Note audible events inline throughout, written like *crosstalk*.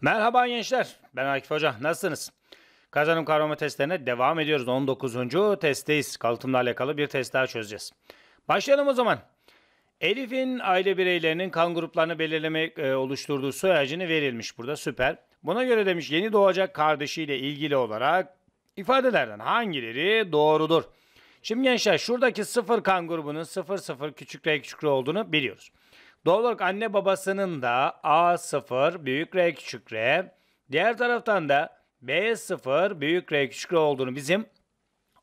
Merhaba gençler. Ben Akif Hoca. Nasılsınız? Kazanım kavrama testlerine devam ediyoruz. 19. testteyiz. Kalıtımla alakalı bir test daha çözeceğiz. Başlayalım o zaman. Elif'in aile bireylerinin kan gruplarını belirlemek e, oluşturduğu soy ağacını verilmiş burada. Süper. Buna göre demiş yeni doğacak kardeşiyle ilgili olarak ifadelerden hangileri doğrudur? Şimdi gençler şuradaki sıfır kan grubunun sıfır sıfır küçük R küçük R olduğunu biliyoruz. Doğal olarak anne babasının da A0 büyük R küçük R. Diğer taraftan da B0 büyük R küçük R olduğunu bizim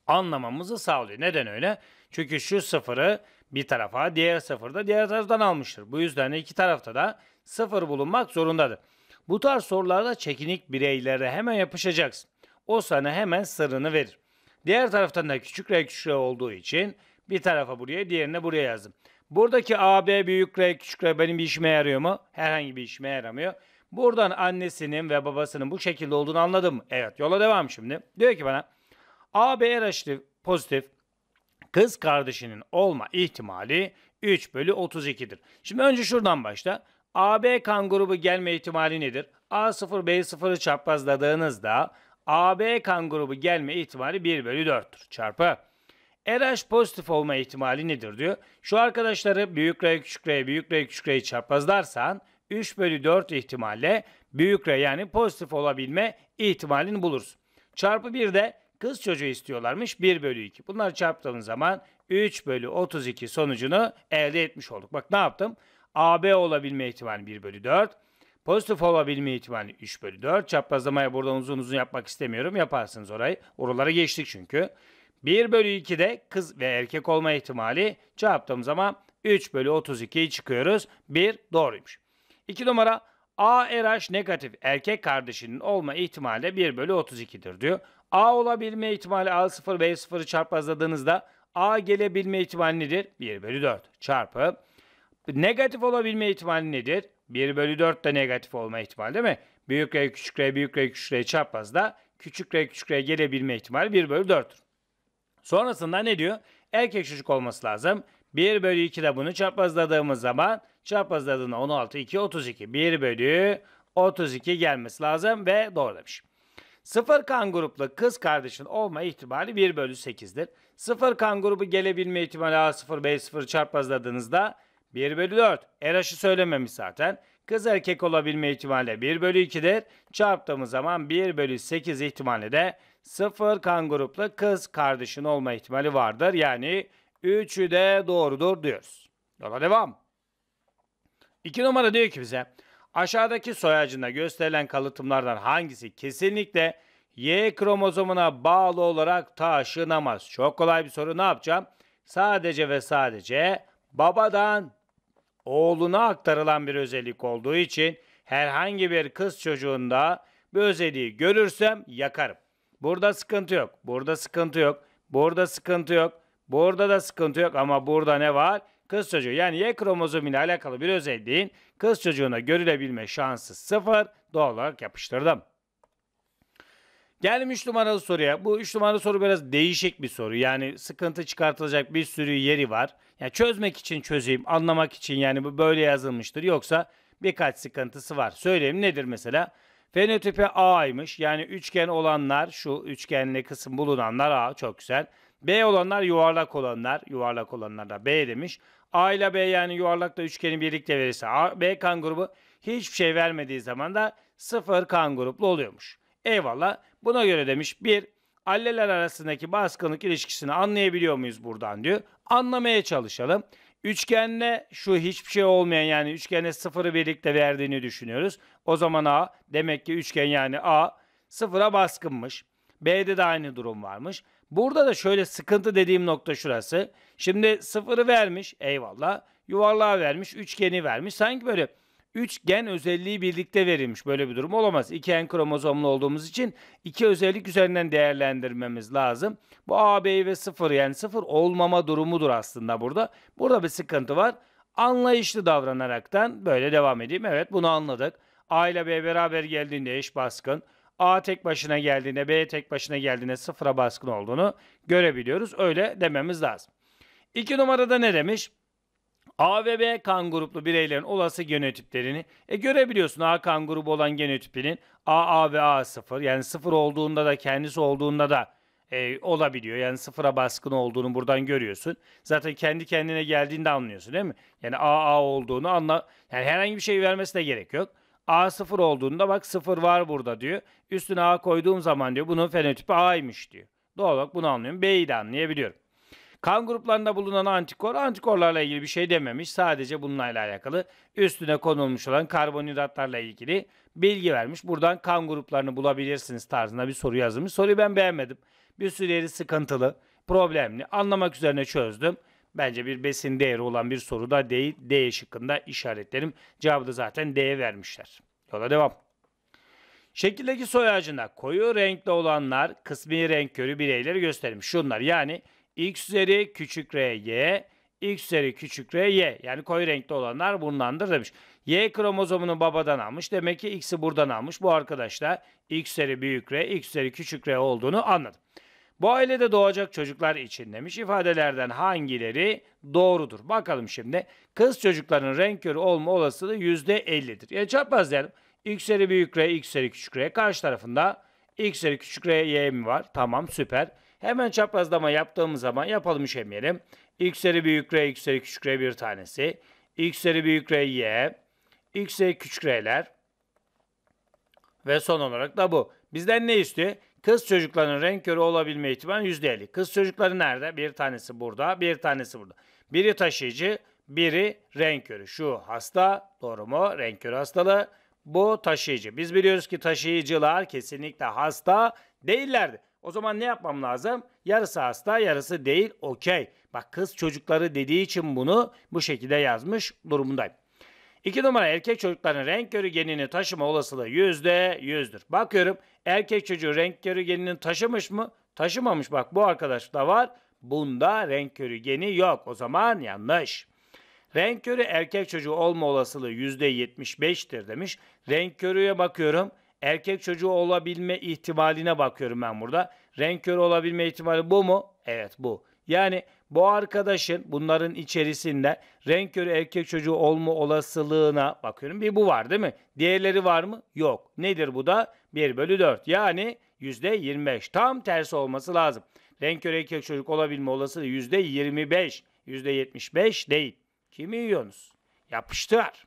anlamamızı sağlıyor. Neden öyle? Çünkü şu sıfırı bir tarafa, diğer sıfır da diğer taraftan almıştır. Bu yüzden iki tarafta da sıfır bulunmak zorundadır. Bu tarz sorularda çekinik bireylere hemen yapışacaksın. O sana hemen sırrını verir. Diğer taraftan da küçük R küçük R olduğu için bir tarafa buraya, diğerine buraya yazdım. Buradaki AB büyük R küçük R benim bir işime yarıyor mu? Herhangi bir işime yaramıyor. Buradan annesinin ve babasının bu şekilde olduğunu anladım. Evet yola devam şimdi. Diyor ki bana AB RH pozitif kız kardeşinin olma ihtimali 3 bölü 32'dir. Şimdi önce şuradan başla. AB kan grubu gelme ihtimali nedir? A0 B0'ı çaprazladığınızda AB kan grubu gelme ihtimali 1 bölü 4'tür. Çarpı RH pozitif olma ihtimali nedir diyor. Şu arkadaşları büyük R küçük R büyük R küçük R'yi çaprazlarsan 3 bölü 4 ihtimalle büyük R yani pozitif olabilme ihtimalini bulursun. Çarpı 1 de kız çocuğu istiyorlarmış 1 bölü 2. Bunları çarptığın zaman 3 bölü 32 sonucunu elde etmiş olduk. Bak ne yaptım? AB olabilme ihtimali 1 bölü 4. Pozitif olabilme ihtimali 3 bölü 4. Çaprazlamaya buradan uzun uzun yapmak istemiyorum. Yaparsınız orayı. Oralara geçtik çünkü. 1 bölü 2'de kız ve erkek olma ihtimali çarptığım zaman 3 bölü 32'yi çıkıyoruz. 1 doğruymuş. 2 numara A RH negatif erkek kardeşinin olma ihtimali de 1 bölü 32'dir diyor. A olabilme ihtimali A0 ve E0'ı çarpazladığınızda A gelebilme ihtimali nedir? 1 bölü 4 çarpı. Negatif olabilme ihtimali nedir? 1 bölü 4 de negatif olma ihtimali değil mi? Büyük R küçük R büyük R küçük R çarpmaz küçük R küçük R gelebilme ihtimali 1 bölü 4'tür. Sonrasında ne diyor? Erkek çocuk olması lazım. 1 bölü 2 de bunu çaprazladığımız zaman çaprazladığında 16, 2, 32. 1 bölü 32 gelmesi lazım ve doğru demiş. Sıfır kan gruplu kız kardeşin olma ihtimali 1 bölü 8'dir. Sıfır kan grubu gelebilme ihtimali A0, B0 çarpazladığınızda 1 bölü 4. Eraşı söylememiş zaten. Kız erkek olabilme ihtimali 1 bölü 2'dir. Çarptığımız zaman 1 bölü 8 ihtimali de 0 kan gruplu kız kardeşin olma ihtimali vardır. Yani 3'ü de doğrudur diyoruz. Yola devam. 2 numara diyor ki bize aşağıdaki soy ağacında gösterilen kalıtımlardan hangisi kesinlikle Y kromozomuna bağlı olarak taşınamaz. Çok kolay bir soru ne yapacağım? Sadece ve sadece babadan oğluna aktarılan bir özellik olduğu için herhangi bir kız çocuğunda bu özelliği görürsem yakarım. Burada sıkıntı yok. Burada sıkıntı yok. Burada sıkıntı yok. Burada da sıkıntı yok ama burada ne var? Kız çocuğu yani Y kromozomu ile alakalı bir özelliğin kız çocuğuna görülebilme şansı sıfır. Doğal olarak yapıştırdım. Geldim 3 numaralı soruya. Bu 3 numaralı soru biraz değişik bir soru. Yani sıkıntı çıkartılacak bir sürü yeri var. Yani çözmek için çözeyim, anlamak için yani bu böyle yazılmıştır. Yoksa birkaç sıkıntısı var. Söyleyeyim nedir mesela? Fenotipi A'ymış. Yani üçgen olanlar şu üçgenli kısım bulunanlar A çok güzel. B olanlar yuvarlak olanlar. Yuvarlak olanlar da B demiş. A ile B yani yuvarlakla üçgeni birlikte verirse A, B kan grubu hiçbir şey vermediği zaman da sıfır kan gruplu oluyormuş. Eyvallah. Buna göre demiş bir Alleler arasındaki baskınlık ilişkisini anlayabiliyor muyuz buradan diyor. Anlamaya çalışalım. Üçgenle şu hiçbir şey olmayan yani üçgene sıfırı birlikte verdiğini düşünüyoruz. O zaman A demek ki üçgen yani A sıfıra baskınmış. B'de de aynı durum varmış. Burada da şöyle sıkıntı dediğim nokta şurası. Şimdi sıfırı vermiş eyvallah. Yuvarlığa vermiş, üçgeni vermiş. Sanki böyle 3 gen özelliği birlikte verilmiş. Böyle bir durum olamaz. 2 en kromozomlu olduğumuz için 2 özellik üzerinden değerlendirmemiz lazım. Bu AB ve 0 yani 0 olmama durumudur aslında burada. Burada bir sıkıntı var. Anlayışlı davranaraktan böyle devam edeyim. Evet bunu anladık. A ile B beraber geldiğinde eş baskın. A tek başına geldiğinde B tek başına geldiğinde sıfıra baskın olduğunu görebiliyoruz. Öyle dememiz lazım. 2 numarada ne demiş? A ve B kan gruplu bireylerin olası genotiplerini e görebiliyorsun. A kan grubu olan genotipinin AA ve A0 yani 0 olduğunda da kendisi olduğunda da e, olabiliyor. Yani sıfıra baskın olduğunu buradan görüyorsun. Zaten kendi kendine geldiğinde anlıyorsun değil mi? Yani AA olduğunu anla. Yani herhangi bir şey vermesine gerek yok. A0 olduğunda bak 0 var burada diyor. Üstüne A koyduğum zaman diyor bunun fenotipi A'ymış diyor. Doğal olarak bunu anlıyorum. B'yi de anlayabiliyorum. Kan gruplarında bulunan antikor antikorlarla ilgili bir şey dememiş. Sadece bununla alakalı üstüne konulmuş olan karbonhidratlarla ilgili bilgi vermiş. Buradan kan gruplarını bulabilirsiniz tarzında bir soru yazmış. Soruyu ben beğenmedim. Bir sürü yeri sıkıntılı, problemli. Anlamak üzerine çözdüm. Bence bir besin değeri olan bir soru da değil. D şıkkında işaretlerim. Cevabı da zaten D'ye vermişler. Yola devam. Şekildeki soy ağacında koyu renkli olanlar kısmi renk körü bireyleri gösterilmiş. Şunlar yani x üzeri küçük r y, x üzeri küçük r y. Yani koyu renkli olanlar bundandır demiş. Y kromozomunu babadan almış. Demek ki x'i buradan almış. Bu arkadaşla x üzeri büyük r, x üzeri küçük r olduğunu anladım. Bu ailede doğacak çocuklar için demiş ifadelerden hangileri doğrudur? Bakalım şimdi. Kız çocukların renk körü olma olasılığı %50'dir. Yani çarpmaz diyelim. X üzeri büyük R, X üzeri küçük R. Karşı tarafında X üzeri küçük R, Y mi var? Tamam süper. Hemen çaprazlama yaptığımız zaman yapalım üşemeyelim. X seri büyük R, X seri küçük R bir tanesi. X seri büyük R, Y. X seri küçük R'ler. Ve son olarak da bu. Bizden ne istiyor? Kız çocuklarının renk körü olabilme ihtimali %50. Kız çocukları nerede? Bir tanesi burada, bir tanesi burada. Biri taşıyıcı, biri renk körü. Şu hasta, doğru mu? Renk körü hastalığı. Bu taşıyıcı. Biz biliyoruz ki taşıyıcılar kesinlikle hasta değillerdi. O zaman ne yapmam lazım? Yarısı hasta, yarısı değil. Okey. Bak kız çocukları dediği için bunu bu şekilde yazmış durumundayım. İki numara erkek çocukların renk genini taşıma olasılığı yüzde yüzdür. Bakıyorum erkek çocuğu renk genini taşımış mı? Taşımamış bak bu arkadaş da var. Bunda renk geni yok. O zaman yanlış. Renk erkek çocuğu olma olasılığı yüzde %75'tir demiş. Renk bakıyorum erkek çocuğu olabilme ihtimaline bakıyorum ben burada. Renk körü olabilme ihtimali bu mu? Evet bu. Yani bu arkadaşın bunların içerisinde renk körü erkek çocuğu olma olasılığına bakıyorum. Bir bu var değil mi? Diğerleri var mı? Yok. Nedir bu da? 1 bölü 4. Yani %25. Tam tersi olması lazım. Renk körü erkek çocuk olabilme olasılığı %25. %75 değil. Kimi yiyorsunuz? Yapıştır.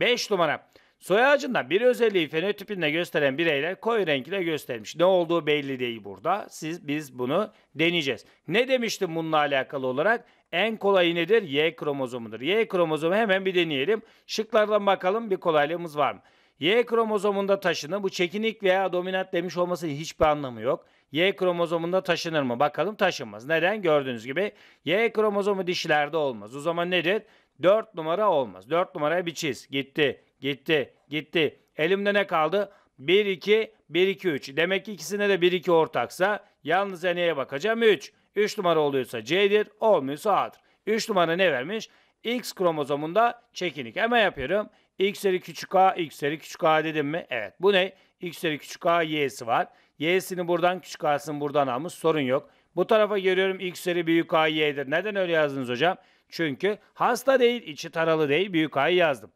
5 numara. Soy ağacından bir özelliği fenotipinde gösteren bireyler koyu renkle göstermiş. Ne olduğu belli değil burada. Siz biz bunu deneyeceğiz. Ne demiştim bununla alakalı olarak? En kolayı nedir? Y kromozomudur. Y kromozomu hemen bir deneyelim. Şıklardan bakalım bir kolaylığımız var mı? Y kromozomunda taşını bu çekinik veya dominant demiş olmasının hiçbir anlamı yok. Y kromozomunda taşınır mı? Bakalım taşınmaz. Neden? Gördüğünüz gibi Y kromozomu dişilerde olmaz. O zaman nedir? 4 numara olmaz. 4 numaraya bir çiz. Gitti. Gitti. Gitti. Elimde ne kaldı? 1 2 1 2 3. Demek ki ikisine de 1 2 ortaksa yalnız neye bakacağım? 3. 3 numara oluyorsa C'dir, olmuyorsa A'dır. 3 numara ne vermiş? X kromozomunda çekinik. Hemen yapıyorum. X X'leri küçük A, X X'leri küçük A dedim mi? Evet. Bu ne? X X'leri küçük A, Y'si var. Y'sini buradan, küçük A'sını buradan almış. Sorun yok. Bu tarafa görüyorum X'leri büyük A, Y'dir. Neden öyle yazdınız hocam? Çünkü hasta değil, içi taralı değil. Büyük A'yı yazdım.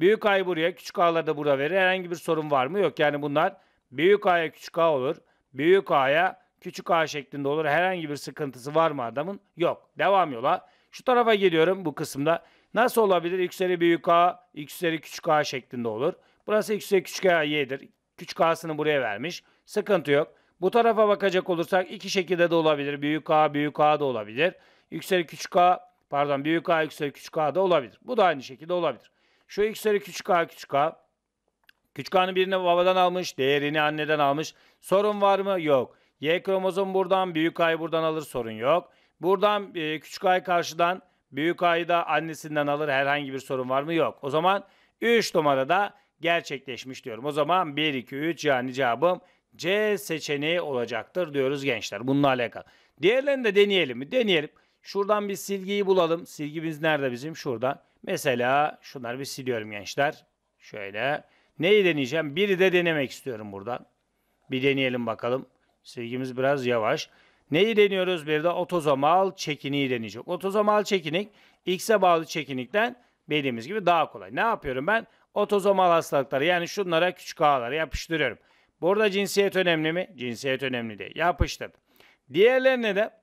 Büyük A'yı buraya, küçük A'ları da burada verir. Herhangi bir sorun var mı? Yok. Yani bunlar büyük ağa küçük A olur. Büyük ağa küçük A şeklinde olur. Herhangi bir sıkıntısı var mı adamın? Yok. Devam yola. Şu tarafa geliyorum bu kısımda. Nasıl olabilir? X büyük ağa, X küçük ağa şeklinde olur. Burası X küçük ağa Y'dir. Küçük A'sını buraya vermiş. Sıkıntı yok. Bu tarafa bakacak olursak iki şekilde de olabilir. Büyük ağa büyük ağa da olabilir. Yükseli küçük ağa, pardon büyük ağa yükseli küçük ağa da olabilir. Bu da aynı şekilde olabilir. Şu x'leri küçük a küçük a. Küçük a'nın birini babadan almış, değerini anneden almış. Sorun var mı? Yok. Y kromozom buradan, büyük a'yı buradan alır sorun yok. Buradan e, küçük a'yı karşıdan, büyük a'yı da annesinden alır herhangi bir sorun var mı? Yok. O zaman 3 numarada gerçekleşmiş diyorum. O zaman 1, 2, 3 yani cevabım C seçeneği olacaktır diyoruz gençler. Bununla alakalı. Diğerlerini de deneyelim mi? Deneyelim. Şuradan bir silgiyi bulalım. Silgimiz nerede bizim? Şurada. Mesela şunları bir siliyorum gençler. Şöyle. Neyi deneyeceğim? Biri de denemek istiyorum buradan. Bir deneyelim bakalım. Silgimiz biraz yavaş. Neyi deniyoruz? Bir de otozomal çekiniği deneyecek. Otozomal çekinik X'e bağlı çekinikten bildiğimiz gibi daha kolay. Ne yapıyorum ben? Otozomal hastalıkları yani şunlara küçük ağlara yapıştırıyorum. Burada cinsiyet önemli mi? Cinsiyet önemli değil. Yapıştır. Diğerlerine de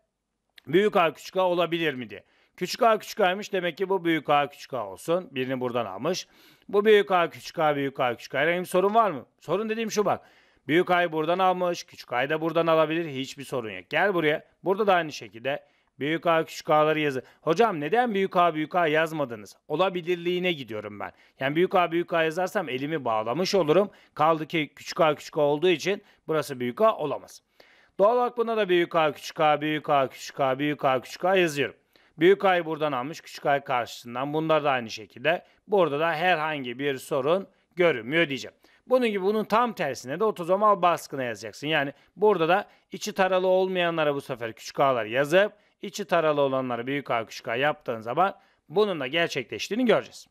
Büyük A küçük A olabilir mi diye. Küçük A küçük A'ymış demek ki bu büyük A küçük A olsun. Birini buradan almış. Bu büyük A küçük A büyük A küçük A. Herhangi bir sorun var mı? Sorun dediğim şu bak. Büyük A'yı buradan almış. Küçük A'yı da buradan alabilir. Hiçbir sorun yok. Gel buraya. Burada da aynı şekilde Büyük A küçük A'ları yazın. Hocam neden büyük A büyük A yazmadınız? Olabilirliğine gidiyorum ben. Yani büyük A büyük A yazarsam elimi bağlamış olurum. Kaldı ki küçük A küçük A olduğu için burası büyük A olamaz. Doğal olarak buna da büyük A, küçük A, büyük A, küçük A, büyük A, küçük A yazıyorum. Büyük A'yı buradan almış, küçük A'yı karşısından. Bunlar da aynı şekilde. Burada da herhangi bir sorun görünmüyor diyeceğim. Bunun gibi bunun tam tersine de otozomal baskına yazacaksın. Yani burada da içi taralı olmayanlara bu sefer küçük A'lar yazıp içi taralı olanlara büyük A küçük A yaptığın zaman bunun da gerçekleştiğini göreceğiz.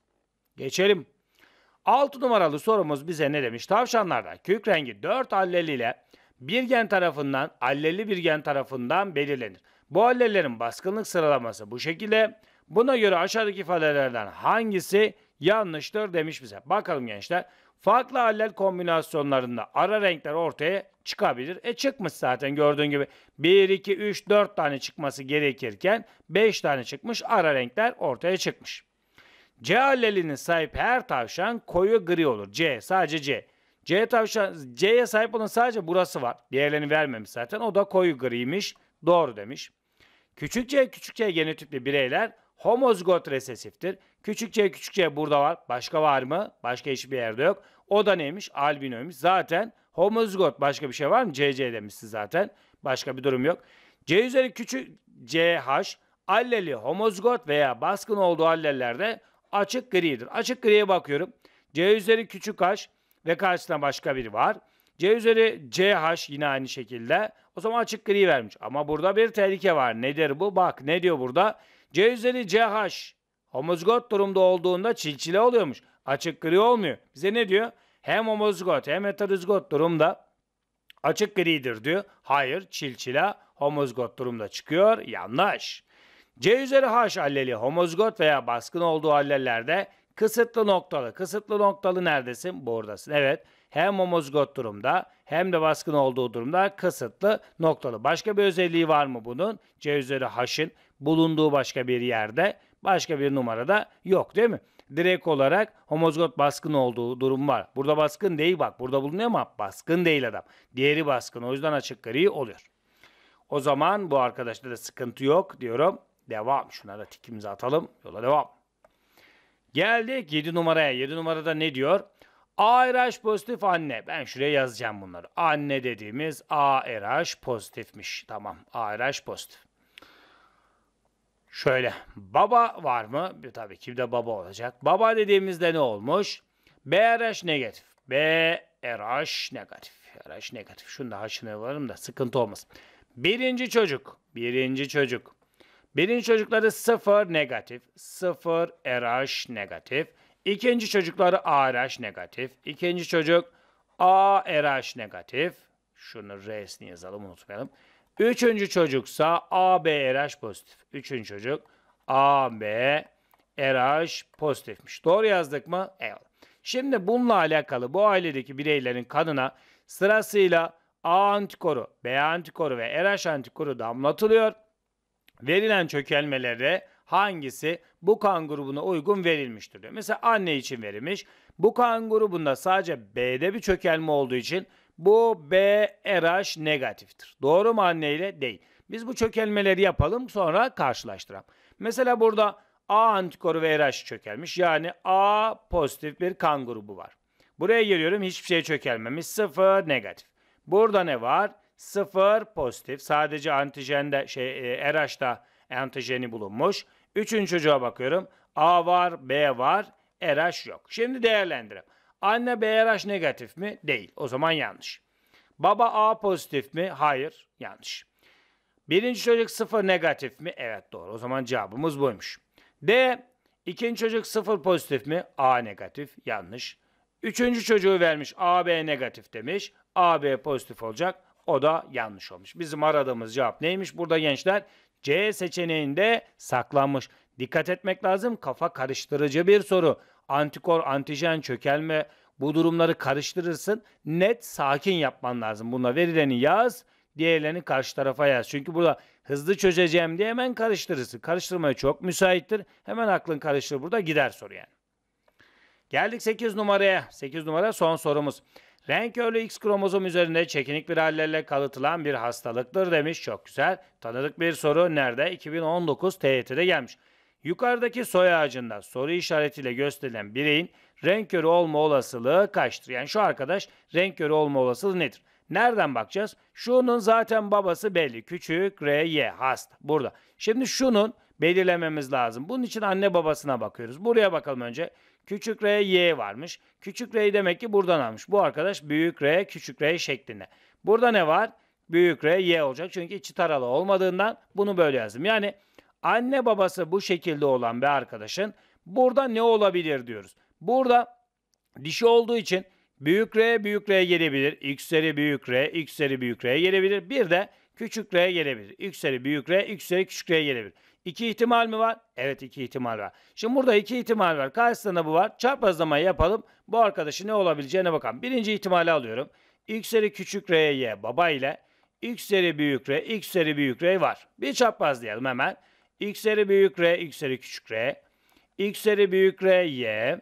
Geçelim. 6 numaralı sorumuz bize ne demiş? Tavşanlarda kök rengi 4 alleliyle ile bir gen tarafından, alleli bir gen tarafından belirlenir. Bu allelerin baskınlık sıralaması bu şekilde. Buna göre aşağıdaki ifadelerden hangisi yanlıştır demiş bize. Bakalım gençler. Farklı allel kombinasyonlarında ara renkler ortaya çıkabilir. E çıkmış zaten gördüğün gibi. 1, 2, 3, 4 tane çıkması gerekirken 5 tane çıkmış ara renkler ortaya çıkmış. C allelini sahip her tavşan koyu gri olur. C sadece C. C tavşan C'ye sahip olan sadece burası var. Diğerlerini vermemiş zaten. O da koyu griymiş. Doğru demiş. Küçük C küçük C genotipli bireyler homozigot resesiftir. Küçük C küçük C burada var. Başka var mı? Başka hiçbir yerde yok. O da neymiş? Albinoymuş. Zaten homozigot başka bir şey var mı? CC demişti zaten. Başka bir durum yok. C üzeri küçük CH alleli homozigot veya baskın olduğu allellerde açık gridir. Açık griye bakıyorum. C üzeri küçük H ve karşısında başka biri var. C üzeri CH yine aynı şekilde. O zaman açık gri vermiş. Ama burada bir tehlike var. Nedir bu? Bak ne diyor burada? C üzeri CH homozigot durumda olduğunda çilçile oluyormuş. Açık gri olmuyor. Bize ne diyor? Hem homozigot hem heterozigot durumda açık gridir diyor. Hayır çilçile homozigot durumda çıkıyor. Yanlış. C üzeri H alleli homozigot veya baskın olduğu allellerde Kısıtlı noktalı. Kısıtlı noktalı neredesin? Buradasın. Evet. Hem omozgot durumda hem de baskın olduğu durumda kısıtlı noktalı. Başka bir özelliği var mı bunun? C üzeri H'ın bulunduğu başka bir yerde başka bir numarada yok değil mi? Direkt olarak homozgot baskın olduğu durum var. Burada baskın değil bak. Burada bulunuyor ama baskın değil adam. Diğeri baskın. O yüzden açık gri oluyor. O zaman bu arkadaşta da sıkıntı yok diyorum. Devam. Şuna da tikimizi atalım. Yola devam. Geldik 7 numaraya. 7 numarada ne diyor? ARH pozitif anne. Ben şuraya yazacağım bunları. Anne dediğimiz ARH pozitifmiş. Tamam. ARH pozitif. Şöyle. Baba var mı? Tabii ki de baba olacak. Baba dediğimizde ne olmuş? BRH negatif. BRH negatif. RH negatif. Şunu da haşını varım da sıkıntı olmasın. Birinci çocuk. Birinci çocuk. Birinci çocukları 0 negatif, 0 RH negatif. İkinci çocukları ARH negatif. İkinci çocuk A ARH negatif. Şunu R'sini yazalım unutmayalım. Üçüncü çocuksa AB RH pozitif. Üçüncü çocuk AB RH pozitifmiş. Doğru yazdık mı? Evet. Şimdi bununla alakalı bu ailedeki bireylerin kanına sırasıyla A antikoru, B antikoru ve RH antikoru damlatılıyor verilen çökelmelere hangisi bu kan grubuna uygun verilmiştir diyor. Mesela anne için verilmiş. Bu kan grubunda sadece B'de bir çökelme olduğu için bu BRH negatiftir. Doğru mu anne ile? Değil. Biz bu çökelmeleri yapalım sonra karşılaştıralım. Mesela burada A antikoru ve RH çökelmiş. Yani A pozitif bir kan grubu var. Buraya geliyorum, hiçbir şey çökelmemiş. Sıfır negatif. Burada ne var? 0 pozitif. Sadece antijende şey e, RH'da antijeni bulunmuş. Üçüncü çocuğa bakıyorum. A var, B var, RH yok. Şimdi değerlendirelim. Anne BRH negatif mi? Değil. O zaman yanlış. Baba A pozitif mi? Hayır. Yanlış. Birinci çocuk sıfır negatif mi? Evet doğru. O zaman cevabımız buymuş. D. ikinci çocuk sıfır pozitif mi? A negatif. Yanlış. Üçüncü çocuğu vermiş. A B negatif demiş. A B pozitif olacak. O da yanlış olmuş. Bizim aradığımız cevap neymiş? Burada gençler C seçeneğinde saklanmış. Dikkat etmek lazım. Kafa karıştırıcı bir soru. Antikor, antijen, çökelme bu durumları karıştırırsın. Net sakin yapman lazım. Buna verileni yaz, diğerlerini karşı tarafa yaz. Çünkü burada hızlı çözeceğim diye hemen karıştırırsın. Karıştırmaya çok müsaittir. Hemen aklın karışır burada gider soru yani. Geldik 8 numaraya. 8 numara son sorumuz. Renk ölü X kromozom üzerinde çekinik bir hallerle kalıtılan bir hastalıktır demiş. Çok güzel. Tanıdık bir soru nerede? 2019 TYT'de gelmiş. Yukarıdaki soy ağacında soru işaretiyle gösterilen bireyin renk körü olma olasılığı kaçtır? Yani şu arkadaş renk körü olma olasılığı nedir? Nereden bakacağız? Şunun zaten babası belli. Küçük R, Y, hasta. Burada. Şimdi şunun belirlememiz lazım. Bunun için anne babasına bakıyoruz. Buraya bakalım önce. Küçük R Y varmış. Küçük R'yi demek ki buradan almış. Bu arkadaş büyük R küçük R şeklinde. Burada ne var? Büyük R Y olacak. Çünkü içi taralı olmadığından bunu böyle yazdım. Yani anne babası bu şekilde olan bir arkadaşın burada ne olabilir diyoruz. Burada dişi olduğu için büyük R büyük R gelebilir. X seri büyük R, seri büyük R gelebilir. Bir de küçük R gelebilir. X seri büyük R, seri küçük R gelebilir. İki ihtimal mi var? Evet iki ihtimal var. Şimdi burada iki ihtimal var. Karşısında bu var. Çaprazlamayı yapalım. Bu arkadaşı ne olabileceğine bakalım. Birinci ihtimali alıyorum. X seri küçük R'ye Y baba ile X seri büyük R, X seri büyük R var. Bir çaprazlayalım hemen. X seri büyük R, X seri küçük R. X seri büyük R, Y.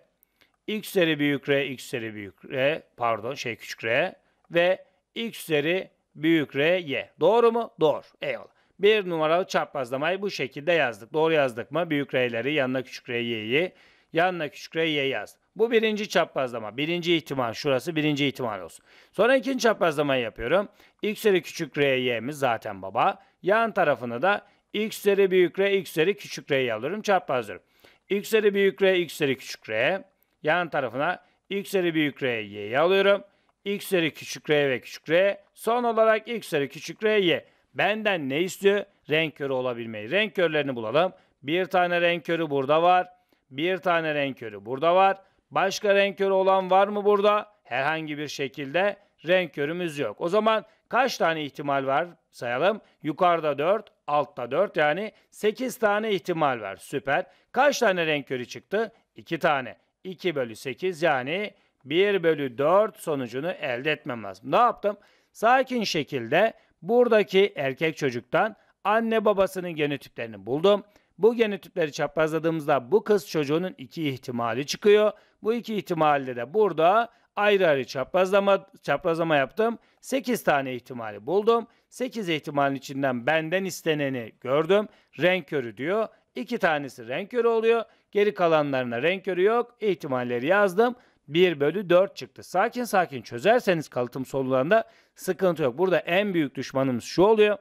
X seri büyük R, X seri büyük R. Pardon şey küçük R. Ve X seri büyük R, Y. Doğru mu? Doğru. Eyvallah. Bir numaralı çaprazlamayı bu şekilde yazdık. Doğru yazdık mı? Büyük R'leri yanına küçük R Y'yi yanına küçük R Y yazdık. Bu birinci çaprazlama. Birinci ihtimal. Şurası birinci ihtimal olsun. Sonra ikinci çaprazlamayı yapıyorum. X üzeri küçük R Y'miz zaten baba. Yan tarafını da X üzeri büyük R, X üzeri küçük R'yi alıyorum. Çaprazlıyorum. X üzeri büyük R, X üzeri küçük R. Yan tarafına X üzeri büyük R, Y'yi alıyorum. X üzeri küçük R ve küçük R. Son olarak X üzeri küçük R, Y. Benden ne istiyor? Renk körü olabilmeyi. Renk körlerini bulalım. Bir tane renk körü burada var. Bir tane renk körü burada var. Başka renk körü olan var mı burada? Herhangi bir şekilde renk körümüz yok. O zaman kaç tane ihtimal var sayalım? Yukarıda 4, altta 4 yani 8 tane ihtimal var. Süper. Kaç tane renk körü çıktı? 2 tane. 2 bölü 8 yani 1 bölü 4 sonucunu elde etmem lazım. Ne yaptım? Sakin şekilde Buradaki erkek çocuktan anne babasının genotiplerini buldum. Bu genotipleri çaprazladığımızda bu kız çocuğunun iki ihtimali çıkıyor. Bu iki ihtimalde de burada ayrı ayrı çaprazlama, çaprazlama yaptım. 8 tane ihtimali buldum. 8 ihtimalin içinden benden isteneni gördüm. Renk körü diyor. 2 tanesi renk körü oluyor. Geri kalanlarına renk körü yok. İhtimalleri yazdım. 1 bölü 4 çıktı. Sakin sakin çözerseniz kalıtım sorularında sıkıntı yok. Burada en büyük düşmanımız şu oluyor.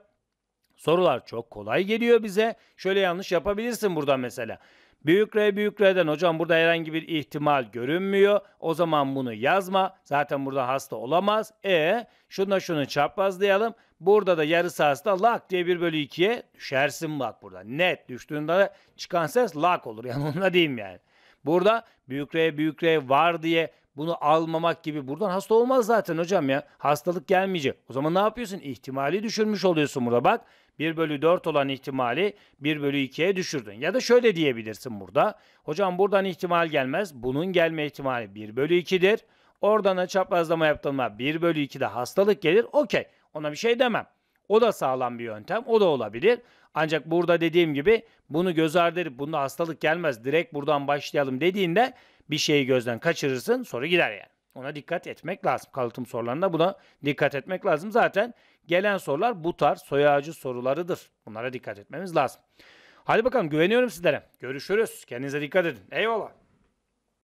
Sorular çok kolay geliyor bize. Şöyle yanlış yapabilirsin burada mesela. Büyük R büyük R'den hocam burada herhangi bir ihtimal görünmüyor. O zaman bunu yazma. Zaten burada hasta olamaz. E şuna şunu çaprazlayalım. Burada da yarısı hasta lak diye 1 bölü 2'ye düşersin bak burada. Net düştüğünde çıkan ses lak olur. *laughs* Yani onunla diyeyim yani. Burada büyük R büyük R var diye bunu almamak gibi buradan hasta olmaz zaten hocam ya. Hastalık gelmeyecek. O zaman ne yapıyorsun? İhtimali düşürmüş oluyorsun burada bak. 1 bölü 4 olan ihtimali 1 bölü 2'ye düşürdün. Ya da şöyle diyebilirsin burada. Hocam buradan ihtimal gelmez. Bunun gelme ihtimali 1 bölü 2'dir. Oradan da çaprazlama yaptığında 1 bölü 2'de hastalık gelir. Okey ona bir şey demem. O da sağlam bir yöntem. O da olabilir. Ancak burada dediğim gibi bunu göz ardı edip bunda hastalık gelmez direkt buradan başlayalım dediğinde bir şeyi gözden kaçırırsın soru gider yani. Ona dikkat etmek lazım. Kalıtım sorularında buna dikkat etmek lazım. Zaten gelen sorular bu tarz soy ağacı sorularıdır. Bunlara dikkat etmemiz lazım. Hadi bakalım güveniyorum sizlere. Görüşürüz. Kendinize dikkat edin. Eyvallah.